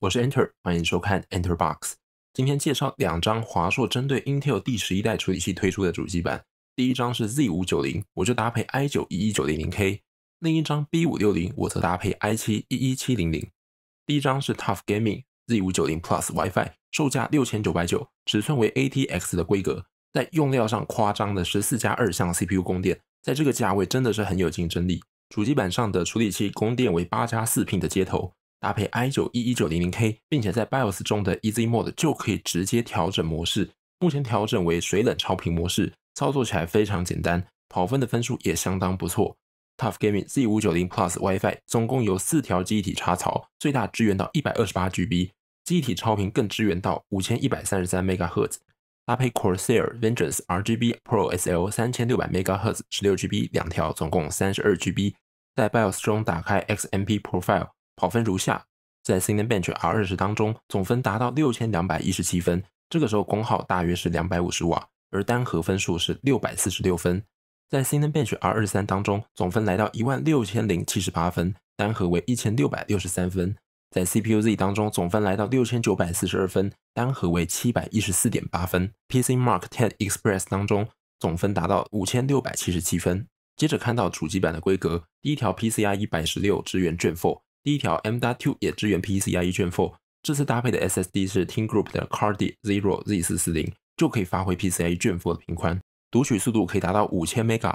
我是 Enter，欢迎收看 Enter Box。今天介绍两张华硕针对 Intel 第十一代处理器推出的主机板，第一张是 Z590，我就搭配 i9 11900K；另一张 B560 我则搭配 i7 11700。第一张是 Tough Gaming Z590 Plus WiFi，售价六千九百九，尺寸为 ATX 的规格，在用料上夸张的十四加二相 CPU 供电，在这个价位真的是很有竞争力。主机板上的处理器供电为八加四 pin 的接头。搭配 i 九一一九零零 K，并且在 BIOS 中的 EZ Mode 就可以直接调整模式。目前调整为水冷超频模式，操作起来非常简单，跑分的分数也相当不错。Tough Gaming Z 五九零 Plus WiFi 总共有四条记忆体插槽，最大支援到一百二十八 GB，记忆体超频更支援到五千一百三十三兆赫兹。搭配 Corsair Vengeance RGB Pro SL 三千六百 m h 兹十六 GB 两条，总共三十二 GB，在 BIOS 中打开 XMP Profile。跑分如下，在 Cinebench R20 当中，总分达到六千两百一十七分，这个时候功耗大约是两百五十瓦，而单核分数是六百四十六分。在 Cinebench R23 当中，总分来到一万六千零七十八分，单核为一千六百六十三分。在 CPU-Z 当中，总分来到六千九百四十二分，单核为七百一十四点八分。PCMark Ten Express 当中，总分达到五千六百七十七分。接着看到主机板的规格，第一条 PCI 1百十六，支援 Gen Four。第一条 M.2 也支援 PCIe Gen4，这次搭配的 SSD 是 Team Group 的 Cardi Zero Z440，就可以发挥 PCIe Gen4 的频宽，读取速度可以达到五千 mega。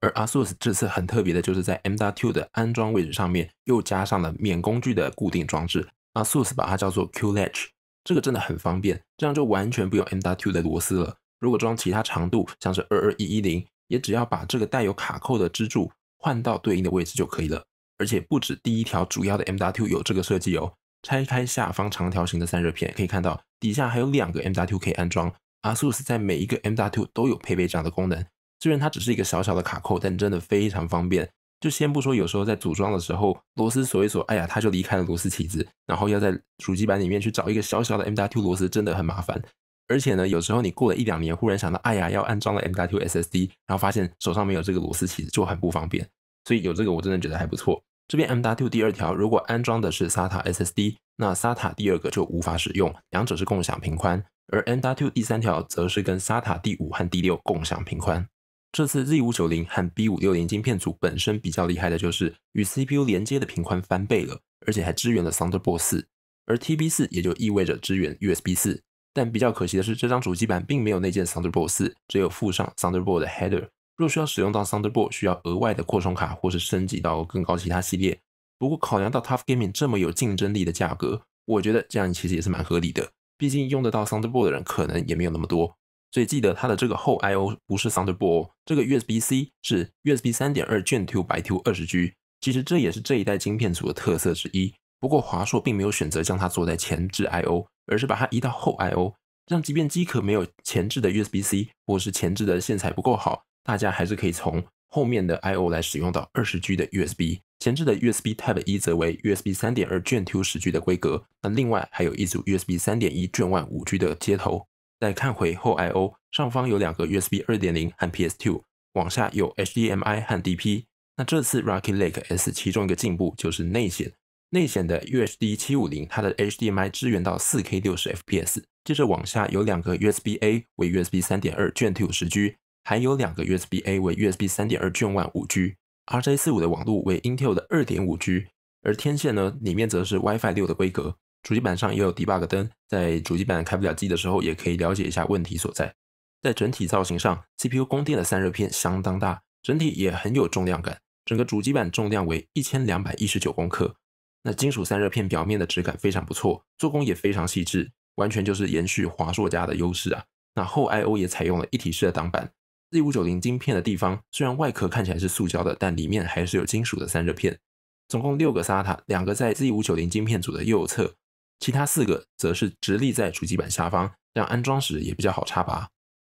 而 ASUS 这次很特别的就是在 M.2 的安装位置上面又加上了免工具的固定装置，ASUS 把它叫做 Q-Latch，这个真的很方便，这样就完全不用 M.2 的螺丝了。如果装其他长度，像是22110，也只要把这个带有卡扣的支柱换到对应的位置就可以了。而且不止第一条主要的 M. W. 有这个设计哦。拆开下方长条形的散热片，可以看到底下还有两个 M. W. 可以安装。ASUS 在每一个 M. W. 都有配备这样的功能。虽然它只是一个小小的卡扣，但真的非常方便。就先不说有时候在组装的时候螺丝锁一锁，哎呀，它就离开了螺丝起子，然后要在主机板里面去找一个小小的 M. W. 螺丝，真的很麻烦。而且呢，有时候你过了一两年，忽然想到哎呀要安装了 M. W. SSD，然后发现手上没有这个螺丝起子就很不方便。所以有这个我真的觉得还不错。这边 M W two 第二条，如果安装的是 SATA SSD，那 SATA 第二个就无法使用，两者是共享频宽。而 M W two 第三条则是跟 SATA 第五和第六共享频宽。这次 Z 五九零和 B 五六零芯片组本身比较厉害的就是与 CPU 连接的频宽翻倍了，而且还支援了 Thunderbolt 四，而 T B 四也就意味着支援 USB 四。但比较可惜的是，这张主机板并没有内建 Thunderbolt 四，只有附上 Thunderbolt 的 header。若需要使用到 Thunderbolt，需要额外的扩充卡或是升级到更高其他系列。不过考量到 Tough Gaming 这么有竞争力的价格，我觉得这样其实也是蛮合理的。毕竟用得到 Thunderbolt 的人可能也没有那么多，所以记得它的这个后 I/O 不是 Thunderbolt，这个 USB C 是 USB 三点二 Gen two 白 two 二十 G。其实这也是这一代晶片组的特色之一。不过华硕并没有选择将它做在前置 I/O，而是把它移到后 I/O，让即便机壳没有前置的 USB C 或是前置的线材不够好。大家还是可以从后面的 I/O 来使用到二十 G 的 USB，前置的 USB Type 一则为 USB 三点二卷 two 十 G 的规格。那另外还有一组 USB 三点一卷 one 五 G 的接头。再看回后 I/O 上方有两个 USB 二点零和 PS Two，往下有 HDMI 和 DP。那这次 Rocky Lake S 其中一个进步就是内显，内显的 UHD 七五零它的 HDMI 支援到四 K 六十 FPS。接着往下有两个 USB A 为 USB 三点二卷 two 十 G。还有两个 USB A 为 USB 三点二 Gen One 五 G RJ 四五的网路为 Intel 的二点五 G，而天线呢里面则是 WiFi 六的规格。主机板上也有 Debug 灯，在主机板开不了机的时候也可以了解一下问题所在。在整体造型上，CPU 供电的散热片相当大，整体也很有重量感。整个主机板重量为一千两百一十九公克。那金属散热片表面的质感非常不错，做工也非常细致，完全就是延续华硕家的优势啊。那后 I O 也采用了一体式的挡板。Z590 晶片的地方，虽然外壳看起来是塑胶的，但里面还是有金属的散热片。总共六个 SATA，两个在 Z590 晶片组的右侧，其他四个则是直立在主机板下方，这样安装时也比较好插拔。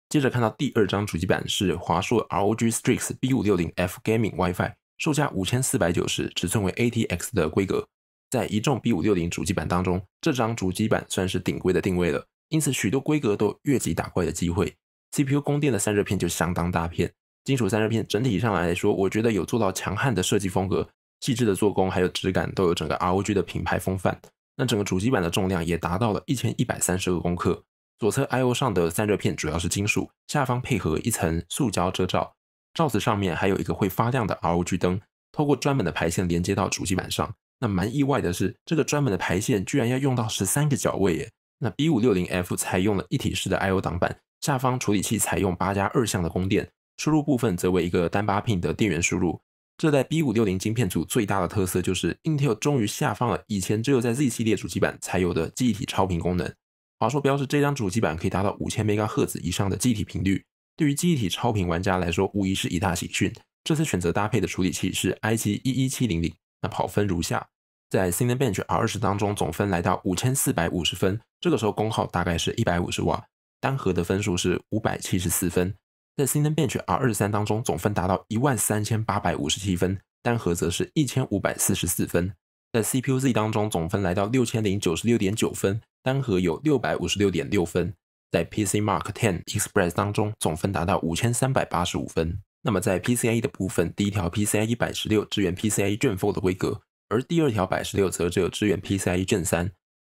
接着看到第二张主机板是华硕 ROG Strix B560F Gaming WiFi，售价五千四百九十，尺寸为 ATX 的规格。在一众 B560 主机板当中，这张主机板算是顶规的定位了，因此许多规格都越级打怪的机会。CPU 供电的散热片就相当大片，金属散热片整体上来说，我觉得有做到强悍的设计风格、细致的做工，还有质感都有整个 R O G 的品牌风范。那整个主机板的重量也达到了一千一百三十二公克。左侧 I O 上的散热片主要是金属，下方配合一层塑胶遮罩，罩子上面还有一个会发亮的 R O G 灯，透过专门的排线连接到主机板上。那蛮意外的是，这个专门的排线居然要用到十三个脚位耶。那 B 五六零 F 采用了一体式的 I/O 挡板，下方处理器采用八加二相的供电，输入部分则为一个单八 pin 的电源输入。这代 B 五六零晶片组最大的特色就是 Intel 终于下放了以前只有在 Z 系列主机板才有的记忆体超频功能。华硕标示这张主机板可以达到五千兆赫兹以上的记忆体频率，对于记忆体超频玩家来说无疑是一大喜讯。这次选择搭配的处理器是 i7 一一七零零，那跑分如下。在 Cinebench R20 当中，总分来到五千四百五十分，这个时候功耗大概是一百五十瓦，单核的分数是五百七十四分。在 Cinebench R23 当中，总分达到一万三千八百五十七分，单核则是一千五百四十四分。在 CPU-Z 当中，总分来到六千零九十六点九分，单核有六百五十六点六分。在 PCMark Ten Express 当中，总分达到五千三百八十五分。那么在 PCIe 的部分，第一条 PCIe 一百十六支援 PCIe Gen4 的规格。而第二条百十六则只有支援 PCIe 正三，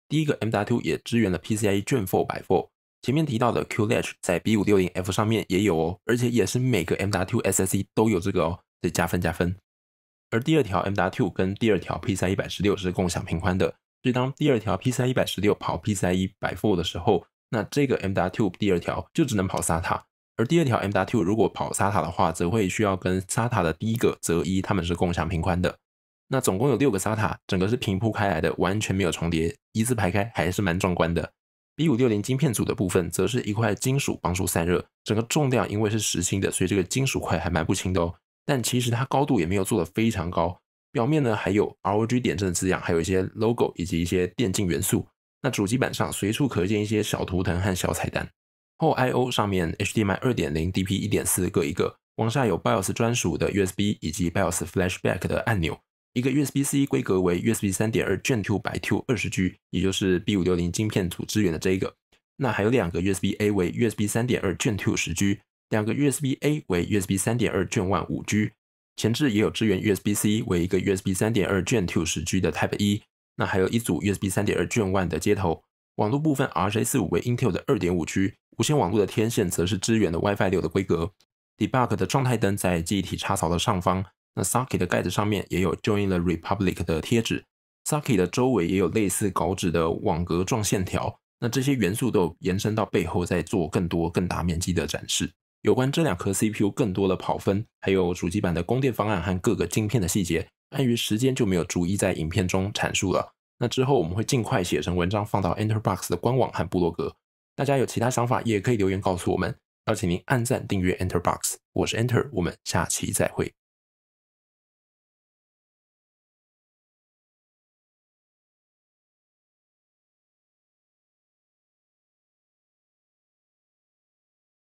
第一个 Mw2 也支援了 PCIe 卷 four 百 four。前面提到的 QLatch 在 B 五六零 F 上面也有哦，而且也是每个 Mw2 SSD 都有这个哦，这加分加分。而第二条 Mw2 跟第二条 P3 e 百十六是共享平宽的，所以当第二条 P3 e 百十六跑 PCIe 百 four 的时候，那这个 Mw2 第二条就只能跑 SATA。而第二条 Mw2 如果跑 SATA 的话，则会需要跟 SATA 的第一个则一，他们是共享平宽的。那总共有六个 SATA，整个是平铺开来的，完全没有重叠，一字排开还是蛮壮观的。B560 晶片组的部分则是一块金属帮助散热，整个重量因为是实心的，所以这个金属块还蛮不轻的哦。但其实它高度也没有做得非常高。表面呢还有 ROG 点阵的字样，还有一些 logo 以及一些电竞元素。那主机板上随处可见一些小图腾和小彩蛋。后 I/O 上面 HDMI 2.0、DP 1.4各一个，往下有 BIOS 专属的 USB 以及 BIOS flashback 的按钮。一个 USB C 规格为 USB 三点二 Gen two 白 two 二十 G，也就是 B 五六零晶片组支援的这一个。那还有两个 USB A 为 USB 三点二 Gen two 十 G，两个 USB A 为 USB 三点二 Gen one 五 G。前置也有支援 USB C 为一个 USB 三点二 Gen two 十 G 的 Type 一。那还有一组 USB 三点二 Gen one 的接头。网络部分 RJ 四五为 Intel 的二点五 G，无线网络的天线则是支援的 WiFi 六的规格。Debug 的状态灯在记忆体插槽的上方。那 Saki 的盖子上面也有 Join the Republic 的贴纸，Saki 的周围也有类似稿纸的网格状线条。那这些元素都有延伸到背后，在做更多更大面积的展示。有关这两颗 CPU 更多的跑分，还有主机版的供电方案和各个晶片的细节，碍于时间就没有逐一在影片中阐述了。那之后我们会尽快写成文章放到 Enterbox 的官网和部落格。大家有其他想法也可以留言告诉我们。要请您按赞订阅 Enterbox，我是 Enter，我们下期再会。